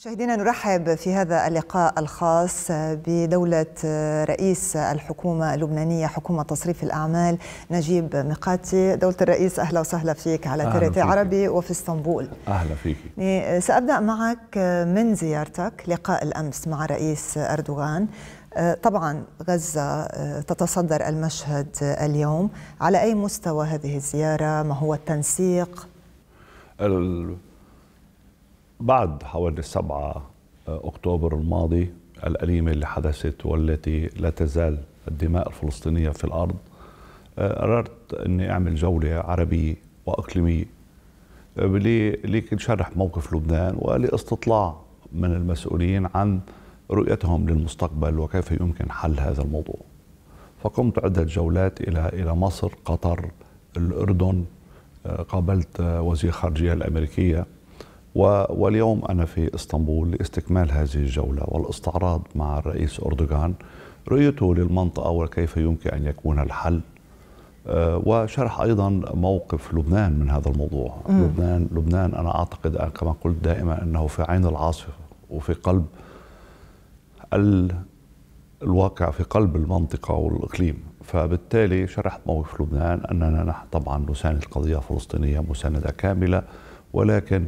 مشاهدينا نرحب في هذا اللقاء الخاص بدولة رئيس الحكومة اللبنانية حكومة تصريف الأعمال نجيب ميقاتي دولة الرئيس أهلا وسهلا فيك على تريتي عربي وفي اسطنبول أهلا فيك يعني سأبدأ معك من زيارتك لقاء الأمس مع رئيس أردوغان طبعا غزة تتصدر المشهد اليوم على أي مستوى هذه الزيارة ما هو التنسيق ال... بعد حوالي 7 آه، أكتوبر الماضي الأليمة اللي حدثت والتي لا تزال الدماء الفلسطينية في الأرض آه، قررت أني أعمل جولة عربية وأقليمية آه، لشرح موقف لبنان ولاستطلاع من المسؤولين عن رؤيتهم للمستقبل وكيف يمكن حل هذا الموضوع فقمت عدة جولات إلى إلى مصر قطر الأردن قابلت وزير الخارجية الأمريكية واليوم أنا في إسطنبول لاستكمال هذه الجولة والاستعراض مع الرئيس أردوغان رؤيته للمنطقة وكيف يمكن أن يكون الحل آه، وشرح أيضا موقف لبنان من هذا الموضوع لبنان لبنان أنا أعتقد كما قلت دائما أنه في عين العاصفة وفي قلب الواقع في قلب المنطقة والإقليم فبالتالي شرحت موقف لبنان أننا نحن طبعا نساند القضية الفلسطينية مساندة كاملة ولكن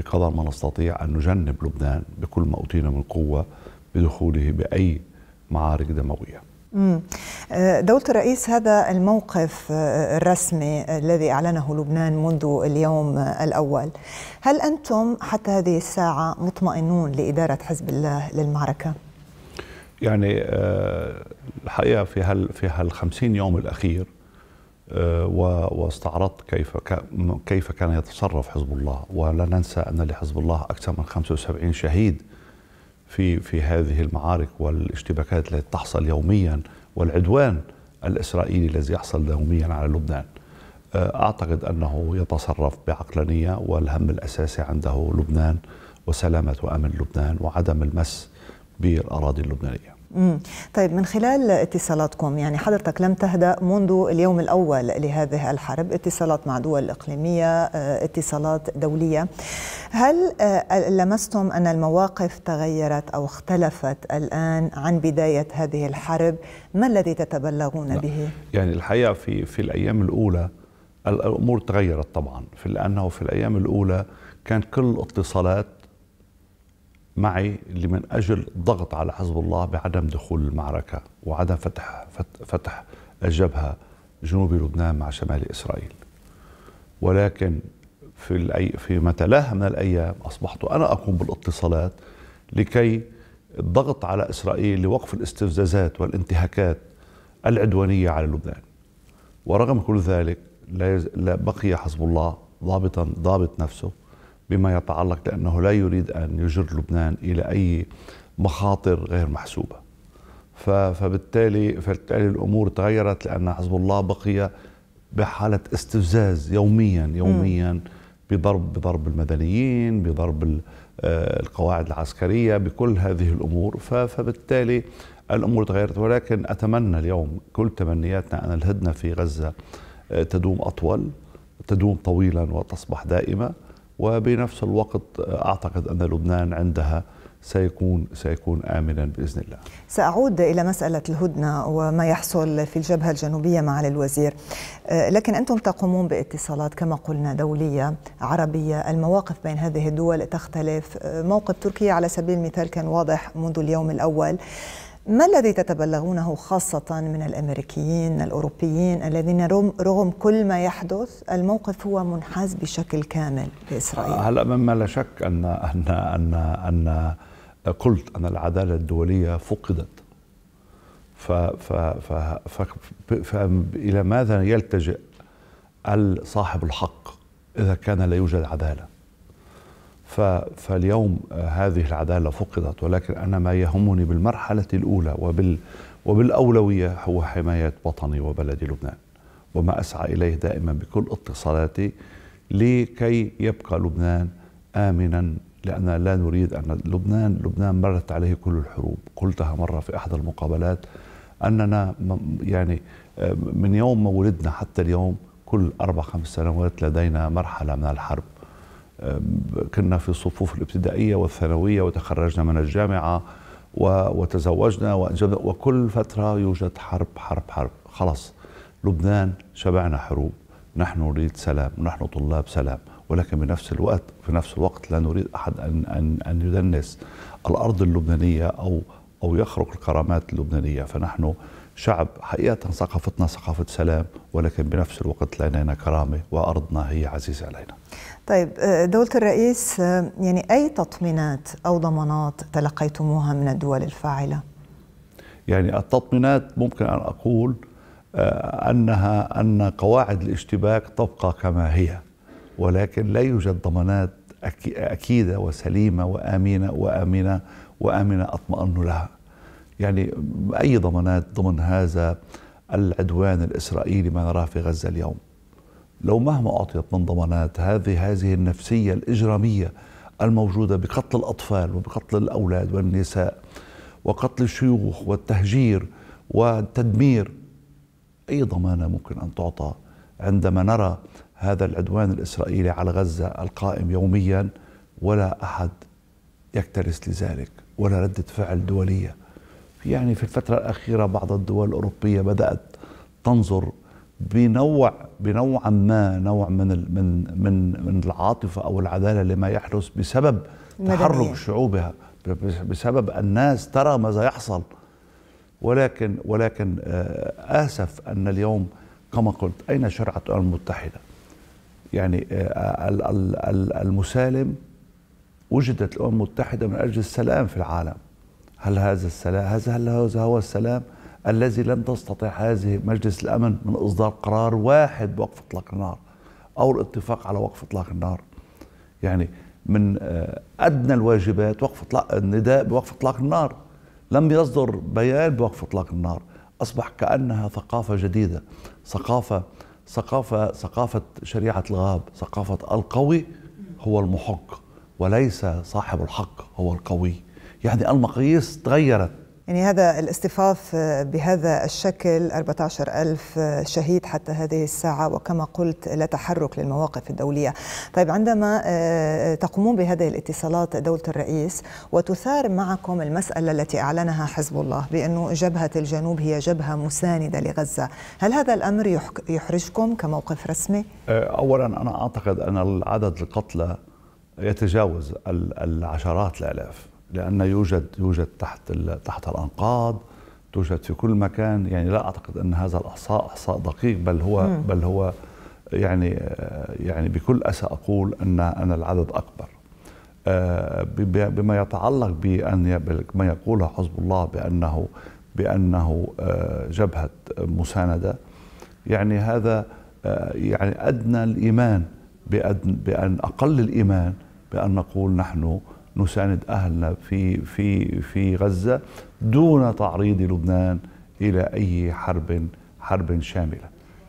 بقدر ما نستطيع أن نجنب لبنان بكل ما أوتينا من قوة بدخوله بأي معارك دموية آه، دولة الرئيس هذا الموقف آه، الرسمي آه، الذي أعلنه لبنان منذ اليوم الأول هل أنتم حتى هذه الساعة مطمئنون لإدارة حزب الله للمعركة؟ يعني الحقيقة في هال في هالخمسين يوم الأخير آه، واستعرضت كيف كيف كان يتصرف حزب الله ولا ننسى ان لحزب الله اكثر من 75 شهيد في في هذه المعارك والاشتباكات التي تحصل يوميا والعدوان الاسرائيلي الذي يحصل يوميا على لبنان. آه، اعتقد انه يتصرف بعقلانيه والهم الاساسي عنده لبنان وسلامه وامن لبنان وعدم المس بالاراضي اللبنانيه. طيب من خلال اتصالاتكم يعني حضرتك لم تهدأ منذ اليوم الأول لهذه الحرب اتصالات مع دول إقليمية آه، اتصالات دولية هل آه، لمستم أن المواقف تغيرت أو اختلفت الآن عن بداية هذه الحرب ما الذي تتبلغون به؟ يعني الحقيقة في, في الأيام الأولى الأمور تغيرت طبعا لأنه في الأيام الأولى كان كل الاتصالات معي لمن أجل ضغط على حزب الله بعدم دخول المعركة وعدم فتح, فتح الجبهة جنوب لبنان مع شمال إسرائيل ولكن في الأي... ما تلاها من الأيام أصبحت أنا أقوم بالاتصالات لكي الضغط على إسرائيل لوقف الاستفزازات والانتهاكات العدوانية على لبنان ورغم كل ذلك لا بقي حزب الله ضابطا ضابط نفسه بما يتعلق لأنه لا يريد أن يجر لبنان إلى أي مخاطر غير محسوبة فبالتالي, فبالتالي الأمور تغيرت لأن حزب الله بقي بحالة استفزاز يوميا يوميا م. بضرب بضرب المدنيين بضرب آه، القواعد العسكرية بكل هذه الأمور فبالتالي الأمور تغيرت ولكن أتمنى اليوم كل تمنياتنا أن الهدنة في غزة آه، تدوم أطول تدوم طويلا وتصبح دائمة وبنفس الوقت اعتقد ان لبنان عندها سيكون سيكون امنا باذن الله. ساعود الى مساله الهدنه وما يحصل في الجبهه الجنوبيه مع الوزير، آه، لكن انتم تقومون باتصالات كما قلنا دوليه عربيه، المواقف بين هذه الدول تختلف، آه، موقف تركيا على سبيل المثال كان واضح منذ اليوم الاول. ما الذي تتبلغونه خاصة من الأمريكيين الأوروبيين الذين رغم كل ما يحدث الموقف هو منحاز بشكل كامل لإسرائيل آه، هلا مما لا شك أن أن أن أن قلت أن العدالة الدولية فقدت ف ف ف ف إلى ماذا يلتجئ صاحب الحق إذا كان لا يوجد عدالة فاليوم آه، هذه العدالة فقدت ولكن أنا ما يهمني بالمرحلة الأولى وبال وبالأولوية هو حماية وطني وبلدي لبنان وما أسعى إليه دائما بكل اتصالاتي لكي يبقى لبنان آمنا لأننا لا نريد أن لبنان لبنان مرت عليه كل الحروب قلتها مرة في أحد المقابلات أننا يعني آه، من يوم ما ولدنا حتى اليوم كل أربع خمس سنوات لدينا مرحلة من الحرب آه، كنا في الصفوف الابتدائية والثانوية وتخرجنا من الجامعة وتزوجنا وأنجبنا وكل فترة يوجد حرب حرب حرب خلاص لبنان شبعنا حروب نحن نريد سلام نحن طلاب سلام ولكن بنفس الوقت في نفس الوقت لا نريد أحد أن, أن, أن يدنس الأرض اللبنانية أو أو يخرق الكرامات اللبنانية فنحن شعب حقيقة ثقافتنا ثقافة سلام ولكن بنفس الوقت لدينا كرامة وأرضنا هي عزيزة علينا طيب آه، دولة الرئيس آه، يعني أي تطمينات أو ضمانات تلقيتموها من الدول الفاعلة؟ يعني التطمينات ممكن أن أقول آه، أنها أن قواعد الاشتباك تبقى كما هي ولكن لا يوجد ضمانات أكيدة وسليمة وآمنة وآمنة وآمنة أطمئن لها يعني أي ضمانات ضمن هذا العدوان الإسرائيلي ما نراه في غزة اليوم لو مهما أعطيت من ضمانات هذه هذه النفسية الإجرامية الموجودة بقتل الأطفال وبقتل الأولاد والنساء وقتل الشيوخ والتهجير والتدمير أي ضمانة ممكن أن تعطى عندما نرى هذا العدوان الإسرائيلي على غزة القائم يوميا ولا أحد يكترث لذلك ولا ردة فعل دولية يعني في الفترة الأخيرة بعض الدول الأوروبية بدأت تنظر بنوع بنوعا ما نوع من من من من العاطفة أو العدالة لما يحدث بسبب تحرك شعوبها بسبب الناس ترى ماذا يحصل ولكن ولكن آه، آسف أن اليوم كما قلت أين شرعة الأمم المتحدة؟ يعني آه، المسالم وجدت الأمم المتحدة من أجل السلام في العالم هل هذا السلام هذا هل هذا هو السلام الذي لم تستطع هذه مجلس الامن من اصدار قرار واحد بوقف اطلاق النار او الاتفاق على وقف اطلاق النار يعني من آه، ادنى الواجبات وقف اطلاق النداء بوقف اطلاق النار لم يصدر بيان بوقف اطلاق النار اصبح كانها ثقافه جديده ثقافه ثقافه ثقافه شريعه الغاب ثقافه القوي هو المحق وليس صاحب الحق هو القوي يعني المقاييس تغيرت يعني هذا الاستفاف بهذا الشكل 14 ألف شهيد حتى هذه الساعة وكما قلت لا تحرك للمواقف الدولية طيب عندما آه، تقومون بهذه الاتصالات دولة الرئيس وتثار معكم المسألة التي أعلنها حزب الله بأن جبهة الجنوب هي جبهة مساندة لغزة هل هذا الأمر يحرجكم كموقف رسمي؟ آه، أولا أنا أعتقد أن العدد القتلى يتجاوز العشرات الآلاف لأن يوجد يوجد تحت تحت الأنقاض توجد في كل مكان يعني لا أعتقد أن هذا الإحصاء إحصاء دقيق بل هو مم. بل هو يعني آه، يعني بكل أسى أقول أن أن العدد أكبر آه، بما يتعلق بأن ما يقوله حزب الله بأنه بأنه آه، جبهة مساندة يعني هذا يعني أدنى الإيمان بأن أقل الإيمان بأن نقول نحن نساند اهلنا في في في غزه دون تعريض لبنان الى اي حرب حرب شامله.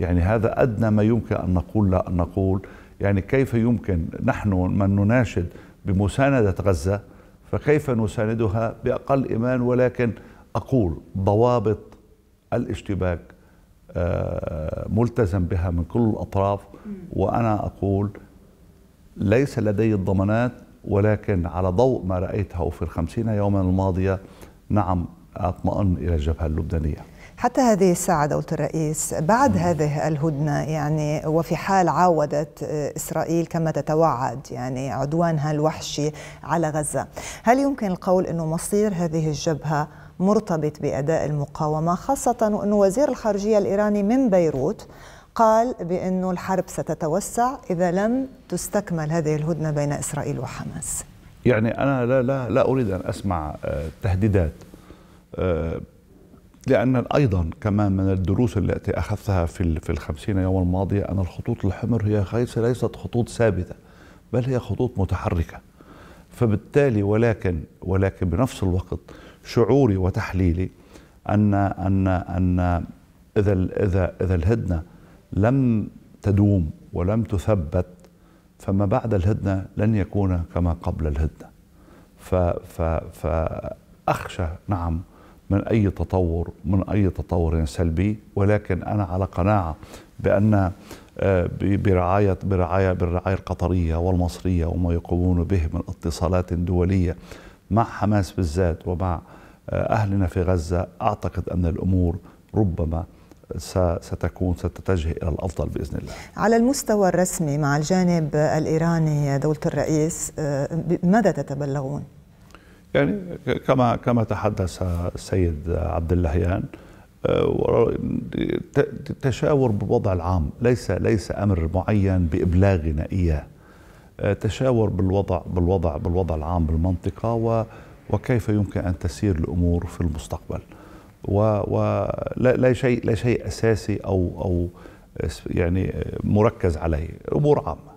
يعني هذا ادنى ما يمكن ان نقول لا ان نقول يعني كيف يمكن نحن من نناشد بمسانده غزه فكيف نساندها باقل ايمان ولكن اقول ضوابط الاشتباك آه، ملتزم بها من كل الاطراف وانا اقول ليس لدي الضمانات ولكن على ضوء ما رأيته في الخمسين يوما الماضية نعم أطمئن إلى الجبهة اللبنانية حتى هذه الساعة دولة الرئيس بعد هذه الهدنة يعني وفي حال عاودت آه، إسرائيل كما تتوعد يعني عدوانها الوحشي على غزة هل يمكن القول أنه مصير هذه الجبهة مرتبط بأداء المقاومة خاصة أن وزير الخارجية الإيراني من بيروت قال بأن الحرب ستتوسع إذا لم تستكمل هذه الهدنة بين إسرائيل وحماس يعني أنا لا, لا, لا أريد أن أسمع آه، تهديدات آه، لأن أيضا كمان من الدروس التي أخذتها في الخمسين يوم الماضية أن الخطوط الحمر هي ليست خطوط ثابتة بل هي خطوط متحركة فبالتالي ولكن ولكن بنفس الوقت شعوري وتحليلي أن أن أن إذا إذا إذا الهدنة لم تدوم ولم تثبت فما بعد الهدنة لن يكون كما قبل الهدنة فأخشى نعم من أي تطور من أي تطور سلبي ولكن أنا على قناعة بأن آه، برعاية برعاية بالرعاية القطرية والمصرية وما يقومون به من اتصالات دولية مع حماس بالذات ومع آه، أهلنا في غزة أعتقد أن الأمور ربما ستكون ستتجه إلى الأفضل بإذن الله على المستوى الرسمي مع الجانب الإيراني دولة الرئيس آه، ماذا تتبلغون؟ يعني كما كما تحدث السيد عبد اللهيان آه، تشاور بالوضع العام ليس ليس امر معين بابلاغنا اياه تشاور بالوضع بالوضع بالوضع العام بالمنطقه وكيف يمكن ان تسير الامور في المستقبل ولا شيء لا شيء اساسي او او يعني مركز عليه امور عامه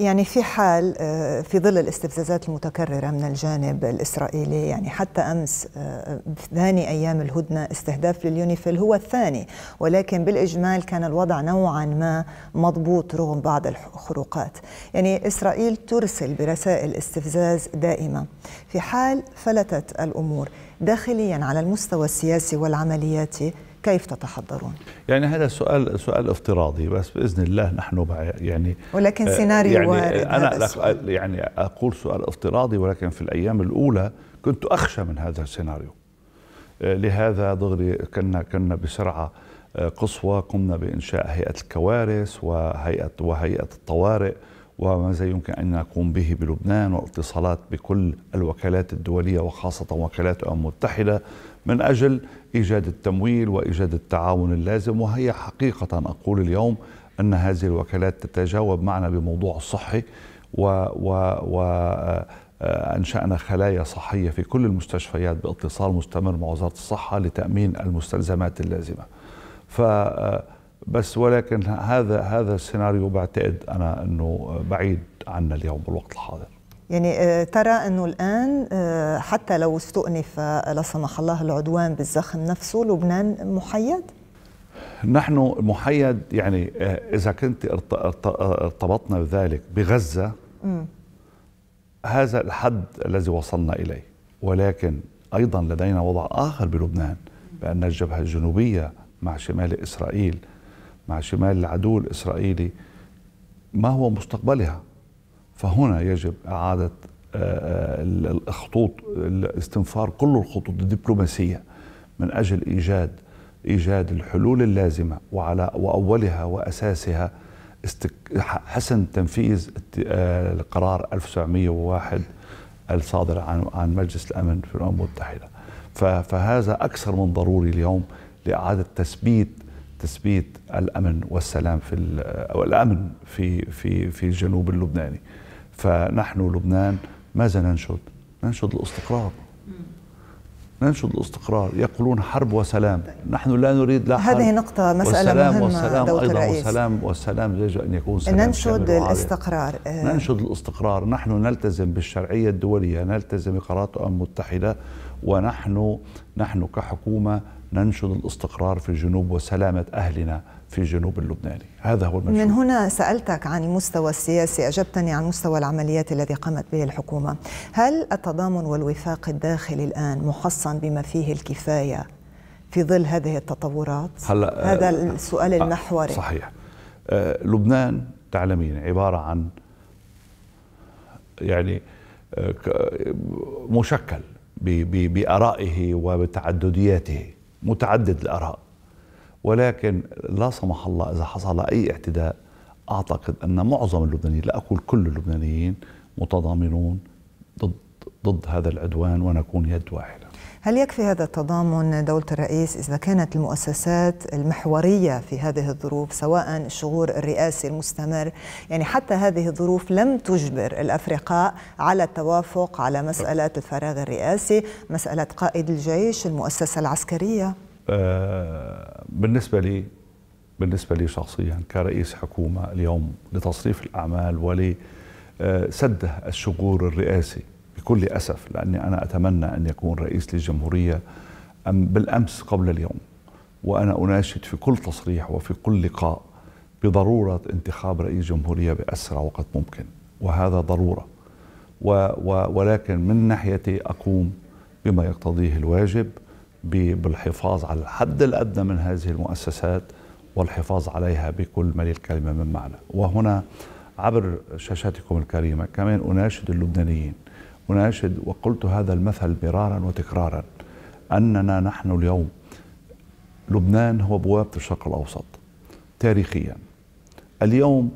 يعني في حال آه، في ظل الاستفزازات المتكررة من الجانب الإسرائيلي يعني حتى أمس آه، ثاني أيام الهدنة استهداف لليونيفيل هو الثاني ولكن بالإجمال كان الوضع نوعا ما مضبوط رغم بعض الخروقات يعني إسرائيل ترسل برسائل استفزاز دائمة في حال فلتت الأمور داخليا على المستوى السياسي والعملياتي كيف تتحضرون؟ يعني هذا سؤال سؤال افتراضي بس باذن الله نحن يعني ولكن آه، سيناريو يعني وارد انا هذا السؤال. يعني اقول سؤال افتراضي ولكن في الايام الاولى كنت اخشى من هذا السيناريو آه، لهذا دغري كنا كنا بسرعه آه، قصوى قمنا بانشاء هيئه الكوارث وهيئه وهيئه الطوارئ وماذا يمكن ان نقوم به بلبنان واتصالات بكل الوكالات الدوليه وخاصه وكالات الامم المتحده من أجل إيجاد التمويل وإيجاد التعاون اللازم وهي حقيقة أقول اليوم أن هذه الوكالات تتجاوب معنا بموضوع الصحي و, و, و آه، أنشأنا خلايا صحية في كل المستشفيات باتصال مستمر مع وزارة الصحة لتأمين المستلزمات اللازمة ف آه، بس ولكن هذا هذا السيناريو بعتقد انا انه بعيد عنا اليوم بالوقت الحاضر يعني آه، ترى أنه الآن آه، حتى لو استؤنف آه، لا سمح الله العدوان بالزخم نفسه لبنان محيد؟ نحن محيد يعني إذا كنت ارتبطنا بذلك بغزة م. هذا الحد الذي وصلنا إليه ولكن أيضا لدينا وضع آخر بلبنان بأن الجبهة الجنوبية مع شمال إسرائيل مع شمال العدو الإسرائيلي ما هو مستقبلها فهنا يجب إعادة آه، آه، الخطوط الاستنفار كل الخطوط الدبلوماسية من أجل إيجاد إيجاد الحلول اللازمة وعلى وأولها وأساسها حسن تنفيذ آه، القرار 1701 الصادر عن عن مجلس الامن في الامم المتحده فهذا اكثر من ضروري اليوم لاعاده تثبيت تثبيت الامن والسلام في الامن في في في الجنوب اللبناني فنحن لبنان ماذا ننشد؟ ننشد الاستقرار ننشد الاستقرار يقولون حرب وسلام نحن لا نريد لا حرب هذه نقطة مسألة والسلام مهمة والسلام دولة أيضا الرئيس. والسلام والسلام يجب أن يكون سلام ننشد الاستقرار آه. ننشد الاستقرار نحن نلتزم بالشرعية الدولية نلتزم بقرارات الأمم المتحدة ونحن نحن كحكومة ننشد الاستقرار في الجنوب وسلامة أهلنا في جنوب اللبناني هذا هو المشروع. من هنا سألتك عن المستوى السياسي أجبتني عن مستوى العمليات الذي قامت به الحكومة هل التضامن والوفاق الداخلي الآن محصن بما فيه الكفاية في ظل هذه التطورات هلا هذا السؤال آه، المحوري صحيح آه، لبنان تعلمين عبارة عن يعني آه، مشكل بآرائه وبتعددياته متعدد الآراء ولكن لا سمح الله إذا حصل أي اعتداء أعتقد أن معظم اللبنانيين لا أقول كل اللبنانيين متضامنون ضد ضد هذا العدوان ونكون يد واحدة هل يكفي هذا التضامن دولة الرئيس إذا كانت المؤسسات المحورية في هذه الظروف سواء الشغور الرئاسي المستمر يعني حتى هذه الظروف لم تجبر الأفرقاء على التوافق على مسألة الفراغ الرئاسي مسألة قائد الجيش المؤسسة العسكرية آه، بالنسبة لي بالنسبة لي شخصيا كرئيس حكومة اليوم لتصريف الأعمال ولسد آه، الشغور الرئاسي بكل أسف لأني أنا أتمنى أن يكون رئيس للجمهورية أم بالأمس قبل اليوم وأنا أناشد في كل تصريح وفي كل لقاء بضرورة انتخاب رئيس جمهورية بأسرع وقت ممكن وهذا ضرورة و و ولكن من ناحيتي أقوم بما يقتضيه الواجب بالحفاظ على الحد الأدنى من هذه المؤسسات والحفاظ عليها بكل ما الكلمه من معنى وهنا عبر شاشاتكم الكريمة كمان أناشد اللبنانيين أناشد وقلت هذا المثل مرارا وتكرارا أننا نحن اليوم لبنان هو بوابة الشرق الأوسط تاريخيا اليوم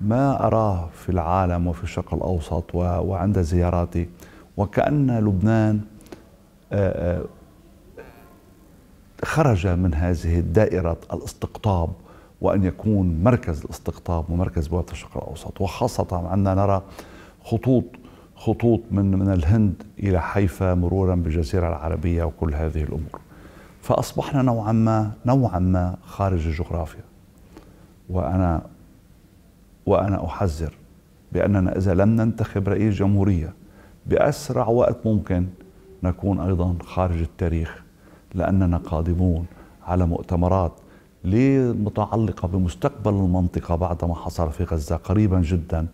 ما أراه في العالم وفي الشرق الأوسط وعند زياراتي وكأن لبنان خرج من هذه الدائرة الاستقطاب وأن يكون مركز الاستقطاب ومركز بوابة الشرق الأوسط وخاصة عندنا نرى خطوط خطوط من من الهند إلى حيفا مرورا بالجزيرة العربية وكل هذه الأمور فأصبحنا نوعا ما نوعا ما خارج الجغرافيا وأنا وأنا أحذر بأننا إذا لم ننتخب رئيس جمهورية بأسرع وقت ممكن نكون أيضا خارج التاريخ لأننا قادمون على مؤتمرات متعلقة بمستقبل المنطقة بعد ما حصل في غزة قريبا جدا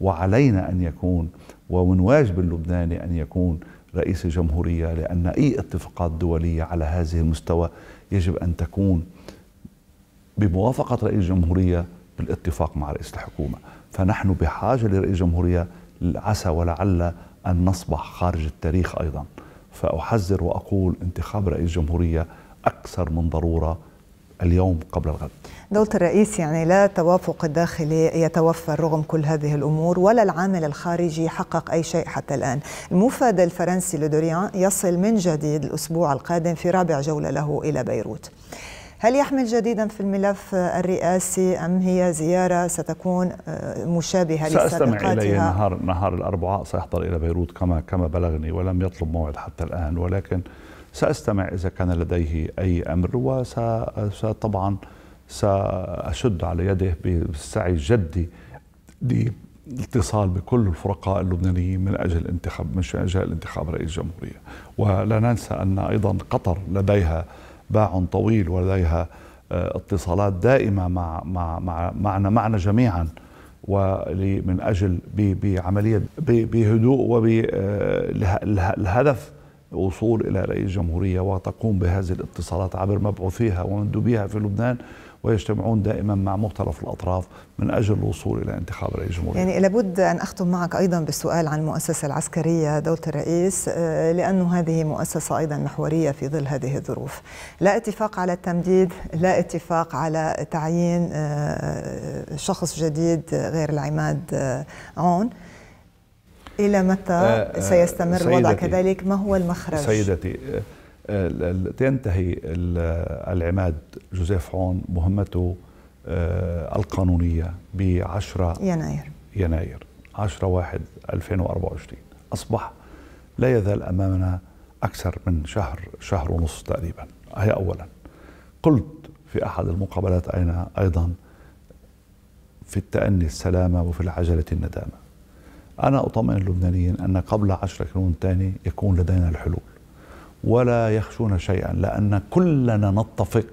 وعلينا أن يكون ومن واجب اللبناني أن يكون رئيس الجمهورية لأن أي اتفاقات دولية على هذه المستوى يجب أن تكون بموافقة رئيس الجمهورية بالاتفاق مع رئيس الحكومة فنحن بحاجة لرئيس الجمهورية عسى ولعل أن نصبح خارج التاريخ أيضاً فأحذر وأقول انتخاب رئيس جمهورية أكثر من ضرورة اليوم قبل الغد دولة الرئيس يعني لا توافق داخلي يتوفر رغم كل هذه الأمور ولا العامل الخارجي حقق أي شيء حتى الآن المفاد الفرنسي لدوريان يصل من جديد الأسبوع القادم في رابع جولة له إلى بيروت هل يحمل جديدا في الملف الرئاسي أم هي زيارة ستكون آه، مشابهة سأستمع إليه نهار, نهار الأربعاء سيحضر إلى بيروت كما, كما بلغني ولم يطلب موعد حتى الآن ولكن سأستمع إذا كان لديه أي أمر وطبعا سأشد على يده بالسعي الجدي الاتصال بكل الفرقاء اللبنانيين من اجل انتخاب من اجل انتخاب رئيس جمهوريه ولا ننسى ان ايضا قطر لديها باع طويل ولديها آه، اتصالات دائمة مع, مع, مع معنا, معنا جميعا ومن أجل بعملية بهدوء وبالهدف آه، وصول إلى رئيس الجمهورية وتقوم بهذه الاتصالات عبر مبعوثيها ومندوبيها في لبنان ويجتمعون دائما مع مختلف الأطراف من أجل الوصول إلى انتخاب رئيس جمهورية يعني لابد أن أختم معك أيضا بالسؤال عن المؤسسة العسكرية دولة الرئيس آه، لأنه هذه مؤسسة أيضا محورية في ظل هذه الظروف لا اتفاق على التمديد لا اتفاق على تعيين آه، شخص جديد غير العماد آه، عون إلى متى سيستمر الوضع كذلك ما هو المخرج سيدتي تنتهي العماد جوزيف عون مهمته آه، القانونية ب 10 يناير يناير 10 1 2024 أصبح لا يزال أمامنا أكثر من شهر شهر ونص تقريبا هي أولا قلت في أحد المقابلات أين أيضا في التأني السلامة وفي العجلة الندامة أنا أطمئن اللبنانيين أن قبل 10 كانون الثاني يكون لدينا الحلول ولا يخشون شيئا لأن كلنا نتفق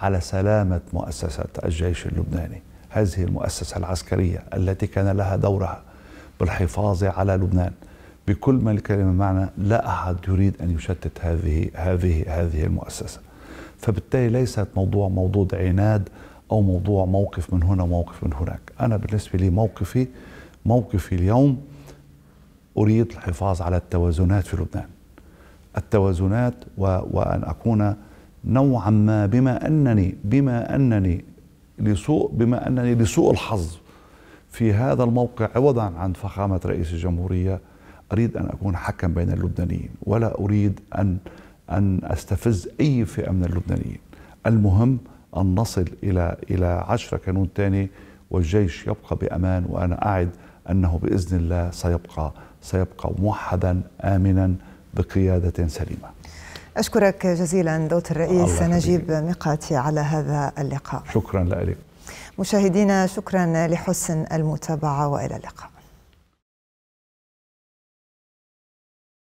على سلامة مؤسسة الجيش اللبناني هذه المؤسسة العسكرية التي كان لها دورها بالحفاظ على لبنان بكل ما الكلمة معنى لا أحد يريد أن يشتت هذه هذه هذه المؤسسة فبالتالي ليست موضوع موضوع عناد أو موضوع موقف من هنا موقف من هناك أنا بالنسبة لي موقفي موقفي اليوم أريد الحفاظ على التوازنات في لبنان التوازنات و... وأن أكون نوعا ما بما أنني بما أنني لسوء بما أنني لسوء الحظ في هذا الموقع عوضا عن فخامة رئيس الجمهورية أريد أن أكون حكم بين اللبنانيين ولا أريد أن أن أستفز أي فئة من اللبنانيين المهم أن نصل إلى إلى 10 كانون ثاني والجيش يبقى بأمان وأنا أعد أنه بإذن الله سيبقى سيبقى موحدا آمنا بقيادة سليمة أشكرك جزيلا دوت الرئيس نجيب مقاتي على هذا اللقاء شكرا لك مشاهدينا شكرا لحسن المتابعة وإلى اللقاء